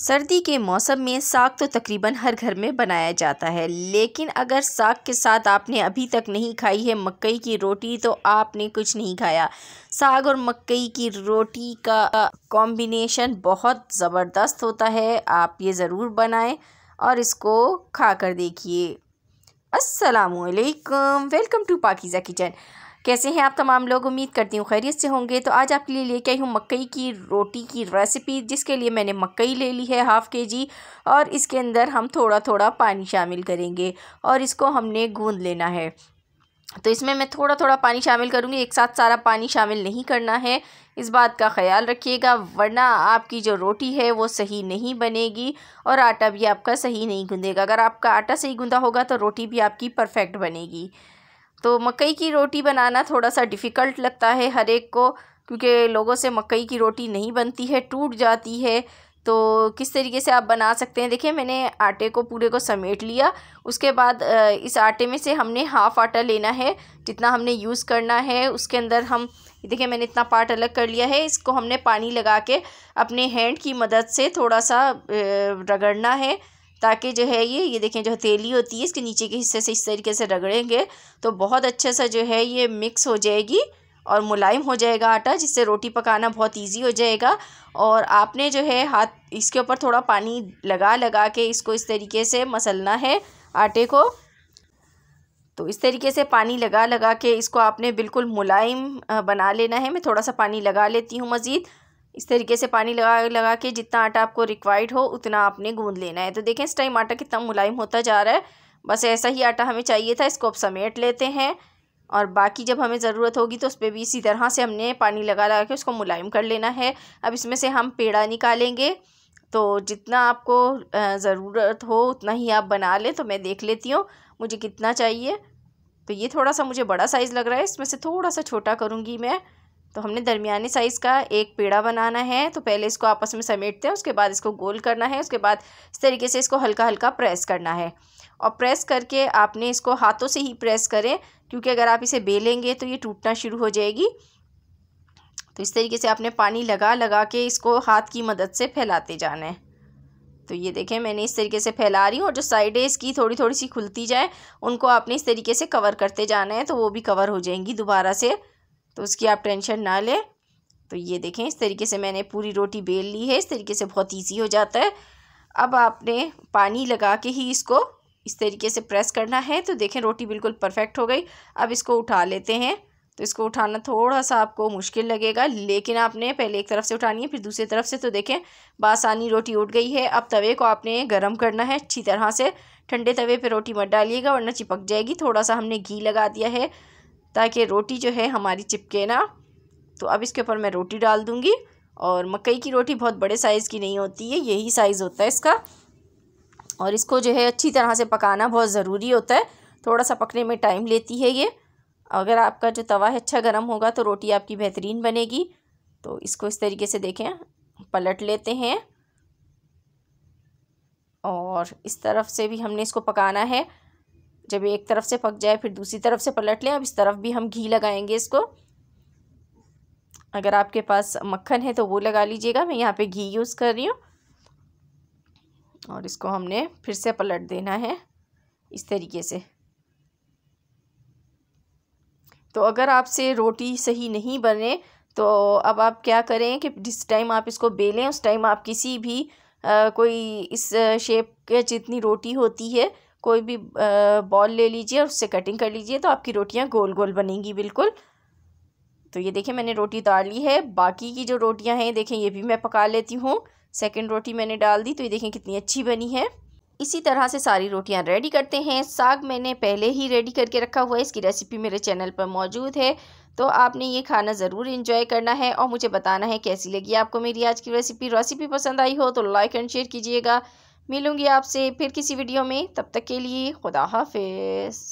सर्दी के मौसम में साग तो तकरीबन हर घर में बनाया जाता है लेकिन अगर साग के साथ आपने अभी तक नहीं खाई है मकई की रोटी तो आपने कुछ नहीं खाया साग और मकई की रोटी का कॉम्बिनेशन बहुत ज़बरदस्त होता है आप ये ज़रूर बनाएं और इसको खा कर देखिए असलकम वेलकम टू पाकिज़ा किचन कैसे हैं आप तमाम लोग उम्मीद करती हूँ खैरियत से होंगे तो आज आपके लिए लेके आई हूँ मकई की रोटी की रेसिपी जिसके लिए मैंने मकई ले ली है हाफ़ के जी और इसके अंदर हम थोड़ा थोड़ा पानी शामिल करेंगे और इसको हमने गूँध लेना है तो इसमें मैं थोड़ा थोड़ा पानी शामिल करूँगी एक साथ सारा पानी शामिल नहीं करना है इस बात का ख्याल रखिएगा वरना आपकी जो रोटी है वो सही नहीं बनेगी और आटा भी आपका सही नहीं गूँधेगा अगर आपका आटा सही गूँधा होगा तो रोटी भी आपकी परफेक्ट बनेगी तो मकई की रोटी बनाना थोड़ा सा डिफ़िकल्ट लगता है हर एक को क्योंकि लोगों से मकई की रोटी नहीं बनती है टूट जाती है तो किस तरीके से आप बना सकते हैं देखिए मैंने आटे को पूरे को समेट लिया उसके बाद इस आटे में से हमने हाफ़ आटा लेना है जितना हमने यूज़ करना है उसके अंदर हम देखिए मैंने इतना पार्ट अलग कर लिया है इसको हमने पानी लगा के अपने हैंड की मदद से थोड़ा सा रगड़ना है ताकि जो है ये ये देखें जो हथेली होती है इसके नीचे के हिस्से से इस तरीके से रगड़ेंगे तो बहुत अच्छे से जो है ये मिक्स हो जाएगी और मुलायम हो जाएगा आटा जिससे रोटी पकाना बहुत इजी हो जाएगा और आपने जो है हाथ इसके ऊपर थोड़ा पानी लगा लगा के इसको इस तरीके से मसलना है आटे को तो इस तरीके से पानी लगा लगा के इसको आपने बिल्कुल मुलायम बना लेना है मैं थोड़ा सा पानी लगा लेती हूँ मज़ीद इस तरीके से पानी लगा लगा के जितना आटा आपको रिक्वायर्ड हो उतना आपने गूंध लेना है तो देखें इस टाइम आटा कितना मुलायम होता जा रहा है बस ऐसा ही आटा हमें चाहिए था इसको अब समेट लेते हैं और बाकी जब हमें ज़रूरत होगी तो उस पर भी इसी तरह से हमने पानी लगा लगा के उसको मुलायम कर लेना है अब इसमें से हम पेड़ा निकालेंगे तो जितना आपको ज़रूरत हो उतना ही आप बना लें तो मैं देख लेती हूँ मुझे कितना चाहिए तो ये थोड़ा सा मुझे बड़ा साइज़ लग रहा है इसमें से थोड़ा सा छोटा करूँगी मैं तो हमने दरमिया साइज़ का एक पेड़ा बनाना है तो पहले इसको आपस में समेटते हैं उसके बाद इसको गोल करना है उसके बाद इस तरीके से इसको हल्का हल्का प्रेस करना है और प्रेस करके आपने इसको हाथों से ही प्रेस करें क्योंकि अगर आप इसे बेलेंगे तो ये टूटना शुरू हो जाएगी तो इस तरीके से आपने पानी लगा लगा के इसको हाथ की मदद से फैलाते जाना है तो ये देखें मैंने इस तरीके से फैला रही हूँ और जो साइडें इसकी थोड़ी थोड़ी सी खुलती जाए उनको आपने इस तरीके से कवर करते जाना है तो वो भी कवर हो जाएंगी दोबारा से तो उसकी आप टेंशन ना लें तो ये देखें इस तरीके से मैंने पूरी रोटी बेल ली है इस तरीके से बहुत ईजी हो जाता है अब आपने पानी लगा के ही इसको इस तरीके से प्रेस करना है तो देखें रोटी बिल्कुल परफेक्ट हो गई अब इसको उठा लेते हैं तो इसको उठाना थोड़ा सा आपको मुश्किल लगेगा लेकिन आपने पहले एक तरफ से उठानी है फिर दूसरी तरफ से तो देखें बासानी रोटी उठ गई है अब तवे को आपने गर्म करना है अच्छी तरह से ठंडे तवे पे रोटी मत डालिएगा वरना चिपक जाएगी थोड़ा सा हमने घी लगा दिया है ताकि रोटी जो है हमारी चिपके ना तो अब इसके ऊपर मैं रोटी डाल दूँगी और मकई की रोटी बहुत बड़े साइज़ की नहीं होती है यही साइज़ होता है इसका और इसको जो है अच्छी तरह से पकाना बहुत ज़रूरी होता है थोड़ा सा पकने में टाइम लेती है ये अगर आपका जो तवा है अच्छा गर्म होगा तो रोटी आपकी बेहतरीन बनेगी तो इसको इस तरीके से देखें पलट लेते हैं और इस तरफ से भी हमने इसको पकाना है जब एक तरफ से पक जाए फिर दूसरी तरफ से पलट लें अब इस तरफ भी हम घी लगाएंगे इसको अगर आपके पास मक्खन है तो वो लगा लीजिएगा मैं यहाँ पे घी यूज़ कर रही हूँ और इसको हमने फिर से पलट देना है इस तरीके से तो अगर आपसे रोटी सही नहीं बने तो अब आप क्या करें कि जिस टाइम आप इसको बेलें उस टाइम आप किसी भी आ, कोई इस शेप के जितनी रोटी होती है कोई भी बॉल ले लीजिए और उससे कटिंग कर लीजिए तो आपकी रोटियां गोल गोल बनेंगी बिल्कुल तो ये देखिए मैंने रोटी डाल ली है बाकी की जो रोटियां हैं देखें ये भी मैं पका लेती हूँ सेकंड रोटी मैंने डाल दी तो ये देखें कितनी अच्छी बनी है इसी तरह से सारी रोटियां रेडी करते हैं साग मैंने पहले ही रेडी करके रखा हुआ है इसकी रेसिपी मेरे चैनल पर मौजूद है तो आपने ये खाना ज़रूर इन्जॉय करना है और मुझे बताना है कैसी लगी आपको मेरी आज की रेसिपी रेसिपी पसंद आई हो तो लाइक एंड शेयर कीजिएगा मिलूँगी आपसे फिर किसी वीडियो में तब तक के लिए खुदा हाफिज़